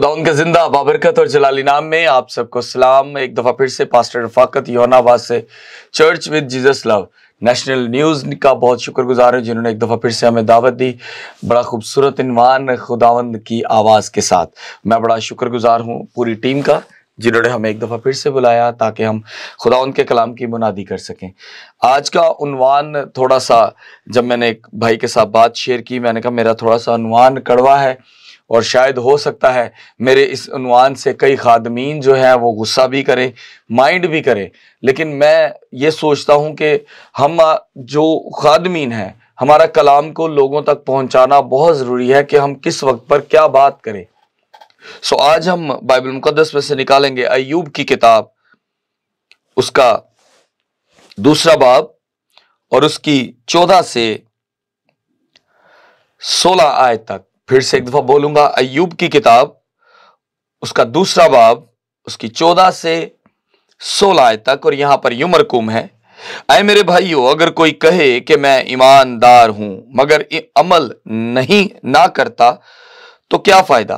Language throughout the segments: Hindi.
खुदा उनका जिंदा बाबरकत और जलाली नाम में आप सबको सलाम एक दफ़ा फिर से पास्टर रफाकत योनाबाद से church with Jesus love national news का बहुत शुक्रगुजार हूँ जिन्होंने एक दफ़ा फिर से हमें दावत दी बड़ा खूबसूरत इनवान खुदावंद की आवाज़ के साथ मैं बड़ा शुक्रगुजार हूँ पूरी टीम का जिन्होंने हमें एक दफ़ा फिर से बुलाया ताकि हम खुदा उनके कलाम की मुनादी कर सकें आज का उनवान थोड़ा सा जब मैंने एक भाई के साथ बात शेयर की मैंने कहा मेरा थोड़ा सा उनवान कड़वा है और शायद हो सकता है मेरे इस अनवान से कई खादमीन जो हैं वो गुस्सा भी करें माइंड भी करें लेकिन मैं ये सोचता हूँ कि हम जो खादमीन हैं हमारा कलाम को लोगों तक पहुंचाना बहुत ज़रूरी है कि हम किस वक्त पर क्या बात करें सो आज हम बाइबल मुकदस में से निकालेंगे अयूब की किताब उसका दूसरा बाब और उसकी चौदह से सोलह आय तक फिर से एक दफा बोलूंगा अयूब की किताब उसका दूसरा बाब उसकी चौदह से सोलह आय तक और यहां पर यू कुम है आए मेरे भाइयों अगर कोई कहे कि मैं ईमानदार हूं मगर अमल नहीं ना करता तो क्या फायदा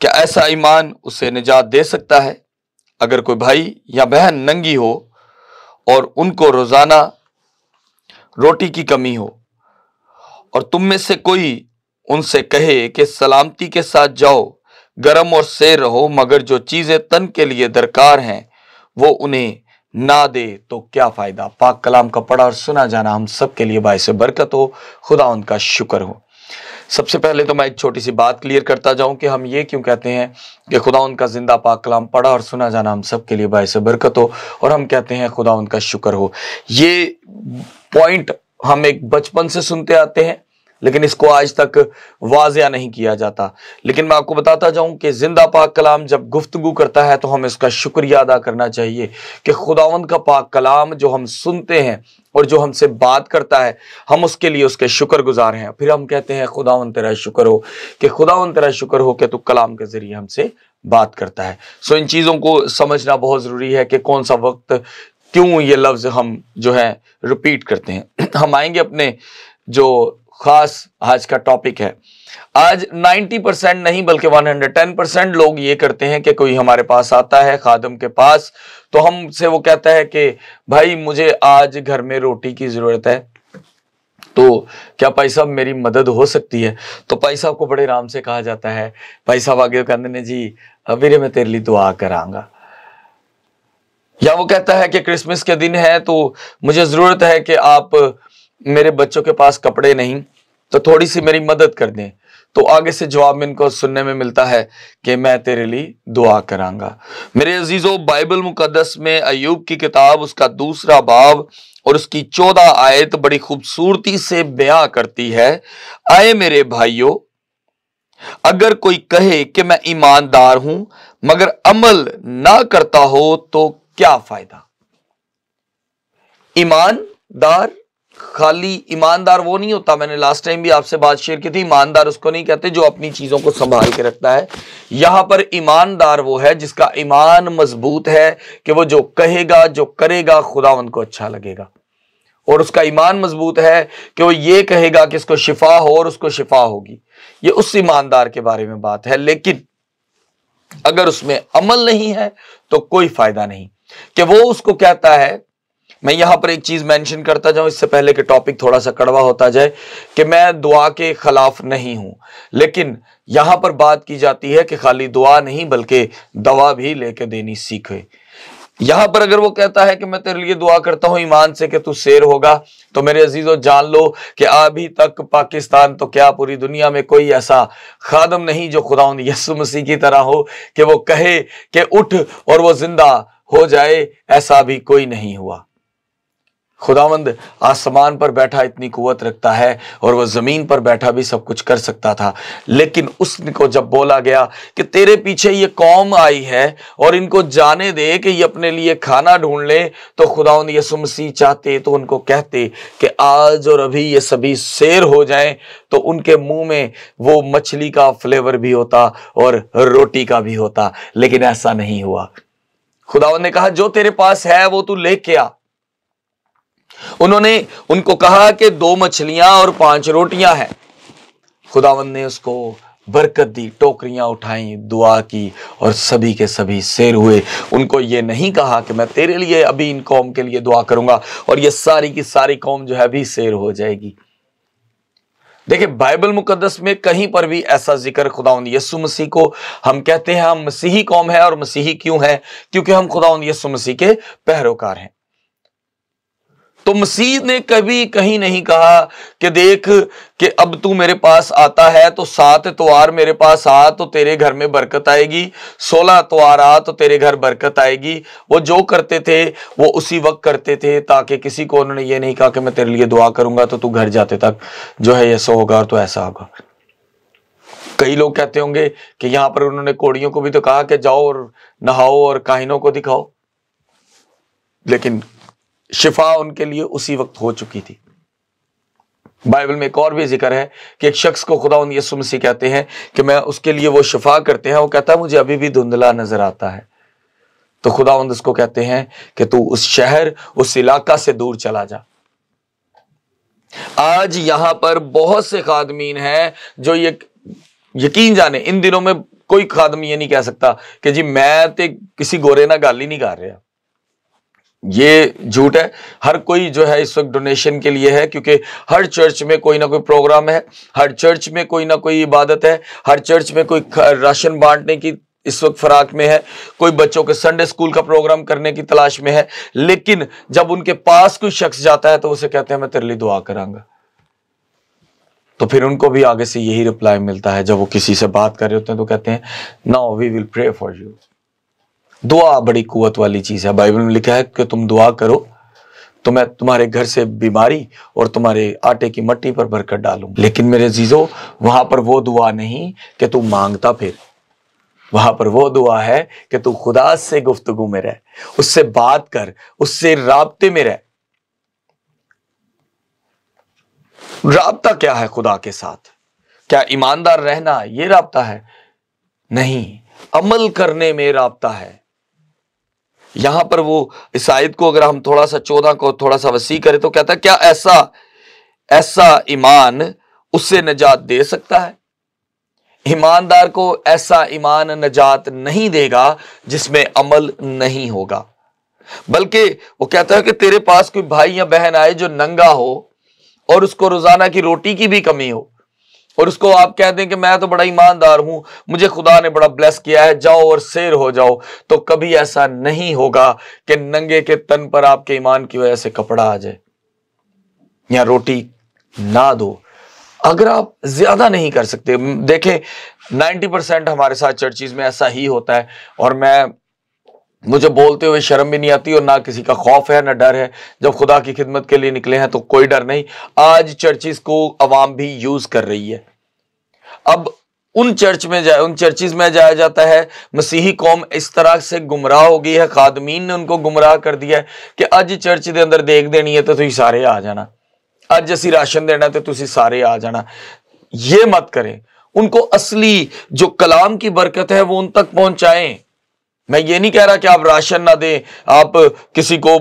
क्या ऐसा ईमान उसे निजात दे सकता है अगर कोई भाई या बहन नंगी हो और उनको रोजाना रोटी की कमी हो और तुम में से कोई उनसे कहे कि सलामती के साथ जाओ गरम और सैर रहो मगर जो चीज़ें तन के लिए दरकार हैं वो उन्हें ना दे तो क्या फ़ायदा पाक कलाम का पढ़ा और सुना जाना हम सब के लिए बायस बरकत हो खुदा उनका शुक्र हो सबसे पहले तो मैं एक छोटी सी बात क्लियर करता जाऊं कि हम ये क्यों कहते हैं कि खुदा उनका ज़िंदा पाक कलाम पढ़ा और सुना जाना हम सब के लिए बायस बरकत हो और हम कहते हैं खुदा उनका शुक्र हो ये पॉइंट हम एक बचपन से सुनते आते हैं लेकिन इसको आज तक वाजिया नहीं किया जाता लेकिन मैं आपको बताता जाऊं कि जिंदा पाक कलाम जब गुफ्तगु करता है तो हमें इसका शुक्रिया अदा करना चाहिए कि खुदावंद का पाक कलाम जो हम सुनते हैं और जो हमसे बात करता है हम उसके लिए उसके शुक्र गुजार हैं फिर हम कहते हैं खुदावन तेरा शुक्र हो कि खुदावन तेरा शुक्र हो कि तू कलाम के ज़रिए हमसे बात करता है सो इन चीज़ों को समझना बहुत ज़रूरी है कि कौन सा वक्त क्यों ये लफ्ज़ हम जो है रिपीट करते हैं हम आएंगे अपने जो ख़ास आज का टॉपिक है आज 90 परसेंट नहीं बल्कि 110 परसेंट लोग ये करते हैं कि कोई हमारे पास आता है खादम के पास तो हमसे वो कहता है कि भाई मुझे आज घर में रोटी की ज़रूरत है तो क्या भाई साहब मेरी मदद हो सकती है तो भाई साहब को बड़े आराम से कहा जाता है भाई साहब आगे कहते हैं जी अभी मैं तेरे लिए दुआ कराऊंगा या वो कहता है कि क्रिसमस के दिन है तो मुझे ज़रूरत है कि आप मेरे बच्चों के पास कपड़े नहीं तो थोड़ी सी मेरी मदद कर दें तो आगे से जवाब में इनको सुनने में मिलता है कि मैं तेरे लिए दुआ करांगा मेरे अजीजों बाइबल मुकदस में अयूब की किताब उसका दूसरा बाब और उसकी चौदह आयत बड़ी खूबसूरती से बया करती है आए मेरे भाइयों अगर कोई कहे कि मैं ईमानदार हूं मगर अमल ना करता हो तो क्या फायदा ईमानदार खाली ईमानदार वो नहीं होता मैंने लास्ट टाइम भी आपसे बात शेयर की थी ईमानदार उसको नहीं कहते जो अपनी चीजों को संभाल के रखता है यहां पर ईमानदार वो है जिसका ईमान मजबूत है कि वो जो कहेगा जो करेगा खुदा उनको अच्छा लगेगा और उसका ईमान मजबूत है कि वो ये कहेगा कि इसको शिफा हो और उसको शिफा होगी ये उस ईमानदार के बारे में बात है लेकिन अगर उसमें अमल नहीं है तो कोई फायदा नहीं कि वो उसको कहता है मैं यहां पर एक चीज मेंशन करता जाऊं इससे पहले कि टॉपिक थोड़ा सा कड़वा होता जाए कि मैं दुआ के खिलाफ नहीं हूं लेकिन यहां पर बात की जाती है कि खाली दुआ नहीं बल्कि दवा भी लेके देनी सीखे यहां पर अगर वो कहता है कि मैं तेरे लिए दुआ करता हूं ईमान से कि तू शेर होगा तो मेरे अजीजों जान लो कि अभी तक पाकिस्तान तो क्या पूरी दुनिया में कोई ऐसा खादम नहीं जो खुदा यसु मसीह की तरह हो कि वो कहे कि उठ और वो जिंदा हो जाए ऐसा भी कोई नहीं हुआ खुदावंद आसमान पर बैठा इतनी कुवत रखता है और वह ज़मीन पर बैठा भी सब कुछ कर सकता था लेकिन उसको जब बोला गया कि तेरे पीछे ये कौम आई है और इनको जाने दे कि ये अपने लिए खाना ढूंढ ले तो खुदावंद यसु मसीह चाहते तो उनको कहते कि आज और अभी ये सभी शेर हो जाएं तो उनके मुंह में वो मछली का फ्लेवर भी होता और रोटी का भी होता लेकिन ऐसा नहीं हुआ खुदावन ने कहा जो तेरे पास है वो तू ले आ उन्होंने उनको कहा कि दो मछलियां और पांच रोटियां हैं खुदावन ने उसको बरकत दी टोकरियां उठाई दुआ की और सभी के सभी शेर हुए उनको ये नहीं कहा कि मैं तेरे लिए अभी इन कौम के लिए दुआ करूंगा और ये सारी की सारी कौम जो है अभी शेर हो जाएगी देखिए बाइबल मुकदस में कहीं पर भी ऐसा जिक्र खुदाउन यसु मसीह को हम कहते हैं हम मसीही कौम है और मसीही क्यों है क्योंकि हम खुदाउन यसु मसीह के पैरोकार हैं तो मसीह ने कभी कहीं नहीं कहा कि देख कि अब तू मेरे पास आता है तो सात तवार मेरे पास आ तो तेरे घर में बरकत आएगी सोलह तवार आ तो तेरे घर बरकत आएगी वो जो करते थे वो उसी वक्त करते थे ताकि किसी को उन्होंने ये नहीं कहा कि मैं तेरे लिए दुआ करूंगा तो तू घर जाते तक जो है ऐसा होगा और तो ऐसा होगा कई लोग कहते होंगे कि यहां पर उन्होंने कोड़ियों को भी तो कहा कि जाओ और नहाओ और काहिनों को दिखाओ लेकिन शिफा उनके लिए उसी वक्त हो चुकी थी बाइबल में एक और भी जिक्र है कि एक शख्स को खुदा उन यसु मसीह कहते हैं कि मैं उसके लिए वो शिफा करते हैं वो कहता है मुझे अभी भी धुंधला नजर आता है तो खुदा उसको कहते हैं कि तू उस शहर उस इलाका से दूर चला जा आज यहां पर बहुत से खादमीन हैं जो ये यकीन जाने इन दिनों में कोई खादम ये नहीं कह सकता कि जी मैं तो किसी गोरे ना गाल ही नहीं कर रहा ये झूठ है हर कोई जो है इस वक्त डोनेशन के लिए है क्योंकि हर चर्च में कोई ना कोई प्रोग्राम है हर चर्च में कोई ना कोई इबादत है हर चर्च में कोई राशन बांटने की इस वक्त फराक में है कोई बच्चों के संडे स्कूल का प्रोग्राम करने की तलाश में है लेकिन जब उनके पास कोई शख्स जाता है तो उसे कहते हैं मैं तेरे लिए दुआ करांगा तो फिर उनको भी आगे से यही रिप्लाई मिलता है जब वो किसी से बात कर रहे होते हैं तो कहते हैं now we will pray for you दुआ बड़ी कुवत वाली चीज़ है बाइबल में लिखा है कि तुम दुआ करो तो मैं तुम्हारे घर से बीमारी और तुम्हारे आटे की मट्टी पर भरकर डालू लेकिन मेरे जीजो वहां पर वो दुआ नहीं कि तू मांगता फिर वहां पर वो दुआ है कि तू खुदा से गुफ्तगु में रह उससे बात कर उससे रबते में रह रहा क्या है खुदा के साथ क्या ईमानदार रहना ये रबता है नहीं अमल करने में रबता है यहां पर वो इस आयत को अगर हम थोड़ा सा चौदह को थोड़ा सा वसी करें तो कहता है क्या ऐसा ऐसा ईमान उससे नजात दे सकता है ईमानदार को ऐसा ईमान नजात नहीं देगा जिसमें अमल नहीं होगा बल्कि वो कहता है कि तेरे पास कोई भाई या बहन आए जो नंगा हो और उसको रोजाना की रोटी की भी कमी हो और उसको आप कह दें कि मैं तो बड़ा ईमानदार हूं मुझे खुदा ने बड़ा ब्लेस किया है जाओ और शेर हो जाओ तो कभी ऐसा नहीं होगा कि नंगे के तन पर आपके ईमान की वजह से कपड़ा आ जाए या रोटी ना दो अगर आप ज्यादा नहीं कर सकते देखें 90 परसेंट हमारे साथ चर्चिज में ऐसा ही होता है और मैं मुझे बोलते हुए शर्म भी नहीं आती और ना किसी का खौफ है ना डर है जब खुदा की खिदमत के लिए निकले हैं तो कोई डर नहीं आज चर्चिस को अवाम भी यूज कर रही है अब उन चर्च में जाए उन चर्चिज में जाया जाता है मसीही कौम इस तरह से गुमराह हो गई है खादमीन ने उनको गुमराह कर दिया है कि अज चर्च के अंदर देख देनी है तो तुम सारे आ जाना अज असी राशन देना तो तुम सारे आ जाना ये मत करें उनको असली जो कलाम की बरकत है वो उन तक पहुंचाएं मैं ये नहीं कह रहा कि आप राशन ना दें आप किसी को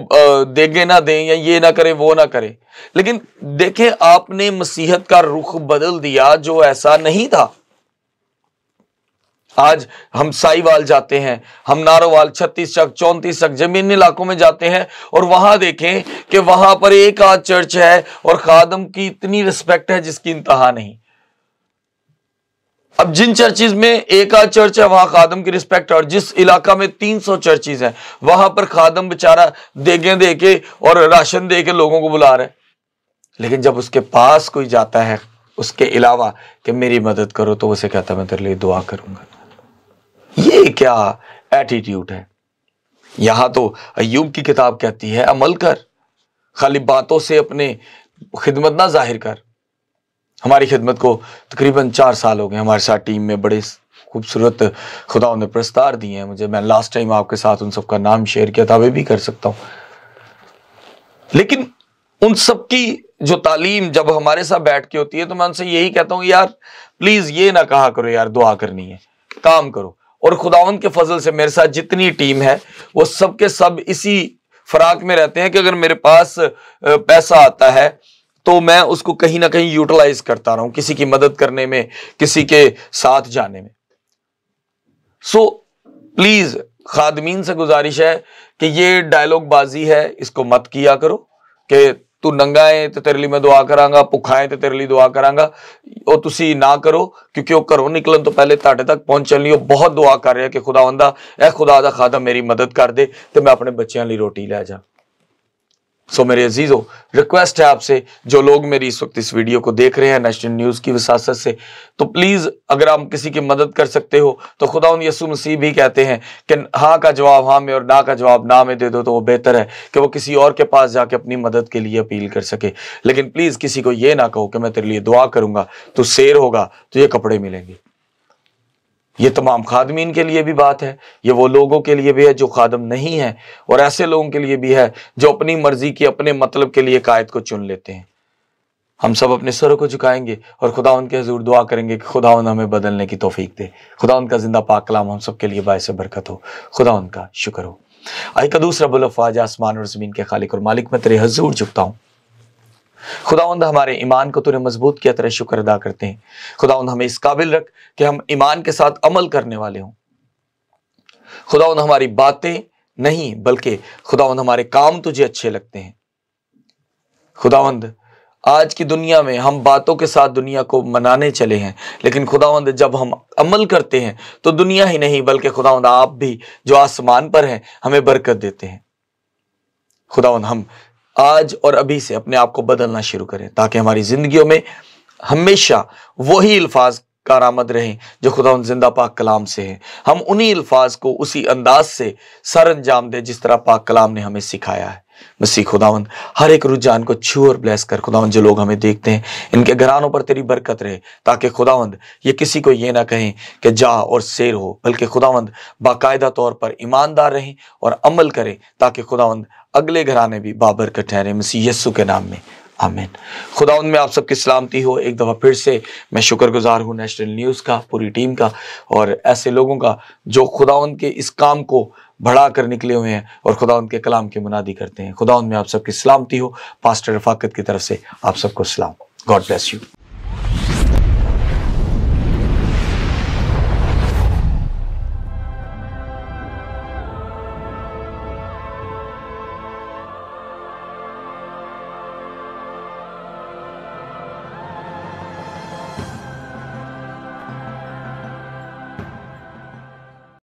देगे ना दें या ये ना करें वो ना करें लेकिन देखें आपने मसीहत का रुख बदल दिया जो ऐसा नहीं था आज हम साईवाल जाते हैं हम नारोवाल छत्तीस तक चौंतीस तक जमीन इलाकों में जाते हैं और वहां देखें कि वहां पर एक आध चर्च है और खादम की इतनी रिस्पेक्ट है जिसकी इंतहा नहीं अब जिन चर्चिज में एक आध चर्च है वहां खादम की रिस्पेक्ट और जिस इलाका में तीन सौ चर्चिज हैं वहां पर खादम बेचारा देगे दे के और राशन दे के लोगों को बुला रहे हैं लेकिन जब उसके पास कोई जाता है उसके अलावा कि मेरी मदद करो तो उसे कहता मैं तेरे लिए दुआ करूंगा ये क्या एटीट्यूड है यहां तो अयूब की किताब कहती है अमल कर खाली बातों से अपने खिदमत ना जाहिर कर हमारी खिदमत को तकरीबन चार साल हो गए हमारे साथ टीम में बड़े खूबसूरत खुदा ने प्रस्तार दिए हैं मुझे मैं लास्ट टाइम आपके साथ उन सबका नाम शेयर किया था वे भी कर सकता हूँ लेकिन उन सब की जो तालीम जब हमारे साथ बैठ के होती है तो मैं उनसे यही कहता हूँ यार प्लीज़ ये ना कहा करो यार दुआ करनी है काम करो और खुदावन के फजल से मेरे साथ जितनी टीम है वो सबके सब इसी फराक में रहते हैं कि अगर मेरे पास पैसा आता है तो मैं उसको कहीं ना कहीं यूटिलाइज करता रहा हूं किसी की मदद करने में किसी के साथ जाने में सो प्लीज खादमीन से गुजारिश है कि ये डायलॉग बाजी है इसको मत किया करो कि तू नंगा है तो तेरे लिए मैं दुआ करांगा भुखा है तो तेरे लिए दुआ करांगा और ना करो क्योंकि ਕਿਉਂਕਿ घरों निकलन तो पहले ਪਹਿਲੇ तक पहुंचने ਪਹੁੰਚਣ बहुत दुआ कर रहे हैं कि खुदा बंदा ਇਹ खुदा का खादम मेरी मदद कर दे तो मैं अपने बच्चों लिए रोटी लै जा सो मेरे अजीज़ो रिक्वेस्ट है आपसे जो लोग मेरी इस वक्त इस वीडियो को देख रहे हैं नेशनल न्यूज़ की विसासत से तो प्लीज़ अगर आप किसी की मदद कर सकते हो तो खुदा उन यसु मसीह भी कहते हैं कि हाँ का जवाब हाँ में और ना का जवाब ना में दे दो तो वो बेहतर है कि वो किसी और के पास जाके अपनी मदद के लिए अपील कर सके लेकिन प्लीज़ किसी को ये ना कहो कि मैं तेरे लिए दुआ करूंगा तो शेर होगा तो ये कपड़े मिलेंगे ये तमाम खादमीन के लिए भी बात है ये वो लोगों के लिए भी है जो खादम नहीं है और ऐसे लोगों के लिए भी है जो अपनी मर्जी की अपने मतलब के लिए कायद को चुन लेते हैं हम सब अपने सरों को झुकाएंगे और खुदा उनके हजूर दुआ करेंगे कि खुदा उन हमें बदलने की तोफीक दे खुदा उनका जिंदा पाक कलाम हम सब के लिए बायस बरकत हो खुदा उनका शुक्र हो आई का दूसरा बुलफाज आसमान और ज़मीन के खालिक और मालिक मैं तेरे हजूर झुकता हूँ खुदाउंद हमारे ईमान को तुरे मजबूत किया तेरा शुक्र अदा करते हैं खुदाउंद हमें इस काबिल रख कि हम ईमान के साथ अमल करने वाले हों खुदाउंद हमारी बातें नहीं बल्कि खुदाउंद हमारे काम तुझे अच्छे लगते हैं खुदाउंद आज की दुनिया में हम बातों के साथ दुनिया को मनाने चले हैं लेकिन खुदावंद जब हम अमल करते हैं तो दुनिया ही नहीं बल्कि खुदावंद आप भी जो आसमान पर हैं हमें बरकत देते हैं खुदावंद हम आज और अभी से अपने आप को बदलना शुरू करें ताकि हमारी ज़िंदगियों में हमेशा वही अल्फाज कारामद रहें जो खुदा उन जिंदा पाक कलाम से हैं हम उन्हीं अल्फाज को उसी अंदाज से सर अंजाम दें जिस तरह पाक कलाम ने हमें सिखाया है मसीह खुदावन हर एक रुझान को छू और ब्लेस कर खुदावन जो लोग हमें देखते हैं इनके घरानों पर तेरी बरकत रहे ताकि खुदावंद ये किसी को ये ना कहें कि जा और शेर हो बल्कि खुदावंद बाकायदा तौर पर ईमानदार रहें और अमल करें ताकि खुदावंद अगले घराने भी बाबर का ठहरे मसीह यस्सु के नाम में आमीन खुदा में आप सबकी सलामती हो एक दफ़ा फिर से मैं शुक्रगुजार हूँ नेशनल न्यूज़ का पूरी टीम का और ऐसे लोगों का जो खुदा के इस काम को बढ़ा कर निकले हुए हैं और खुदा उनके कलाम की मुनादी करते हैं खुदा उनमें आप सबकी सलामती हो पास्टर रफाकत की तरफ से आप सबको सलाम गॉड ब्लेस यू